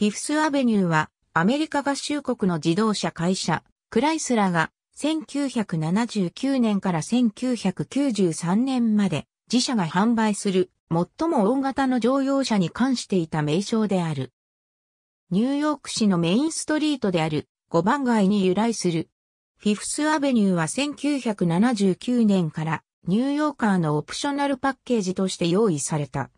フィフスアベニューはアメリカ合衆国の自動車会社クライスラが1979年から1993年まで自社が販売する最も大型の乗用車に関していた名称である。ニューヨーク市のメインストリートである5番街に由来する。フィフスアベニューは1979年からニューヨーカーのオプショナルパッケージとして用意された。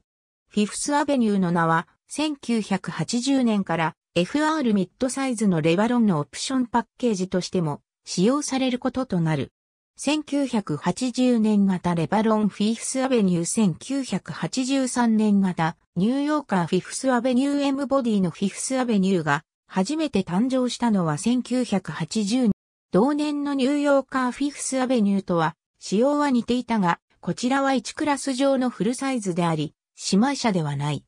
フィフスアベニューの名は1980年から FR ミッドサイズのレバロンのオプションパッケージとしても使用されることとなる。1980年型レバロンフィフスアベニュー1983年型ニューヨーカーフィフスアベニュー M ボディのフィフスアベニューが初めて誕生したのは1980年。同年のニューヨーカーフィフスアベニューとは仕様は似ていたが、こちらは1クラス上のフルサイズであり、姉妹車ではない。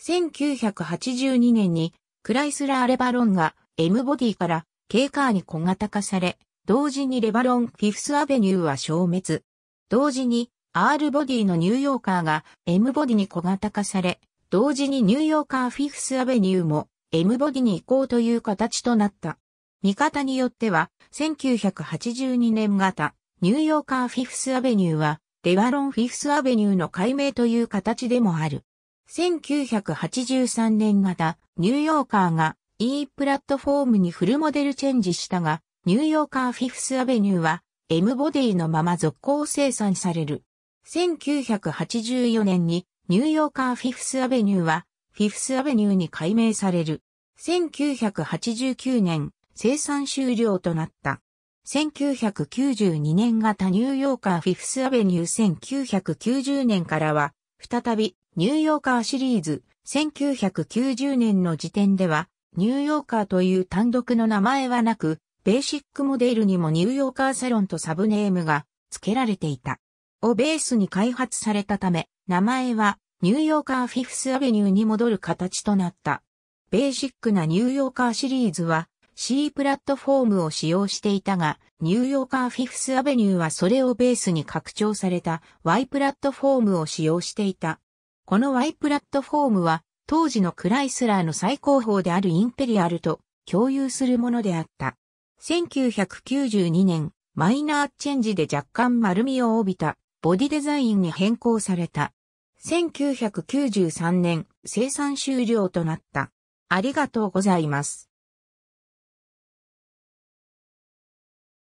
1982年にクライスラーレバロンが M ボディから K カーに小型化され、同時にレバロンフィフスアベニューは消滅。同時に R ボディのニューヨーカーが M ボディに小型化され、同時にニューヨーカーフィフスアベニューも M ボディに移行という形となった。見方によっては、1982年型、ニューヨーカーフィフスアベニューは、レバロンフィフスアベニューの解明という形でもある。1983年型、ニューヨーカーが E プラットフォームにフルモデルチェンジしたが、ニューヨーカーフィフスアベニューは M ボディのまま続行生産される。1984年にニューヨーカーフィフスアベニューはフィフスアベニューに改名される。1989年生産終了となった。1992年型ニューヨーカーフィフスアベニュー1990年からは再びニューヨーカーシリーズ、1990年の時点では、ニューヨーカーという単独の名前はなく、ベーシックモデルにもニューヨーカーサロンとサブネームが付けられていた。をベースに開発されたため、名前はニューヨーカーフィフスアベニューに戻る形となった。ベーシックなニューヨーカーシリーズは C プラットフォームを使用していたが、ニューヨーカーフィフスアベニューはそれをベースに拡張された Y プラットフォームを使用していた。この Y プラットフォームは当時のクライスラーの最高峰であるインペリアルと共有するものであった。1992年、マイナーチェンジで若干丸みを帯びたボディデザインに変更された。1993年、生産終了となった。ありがとうございます。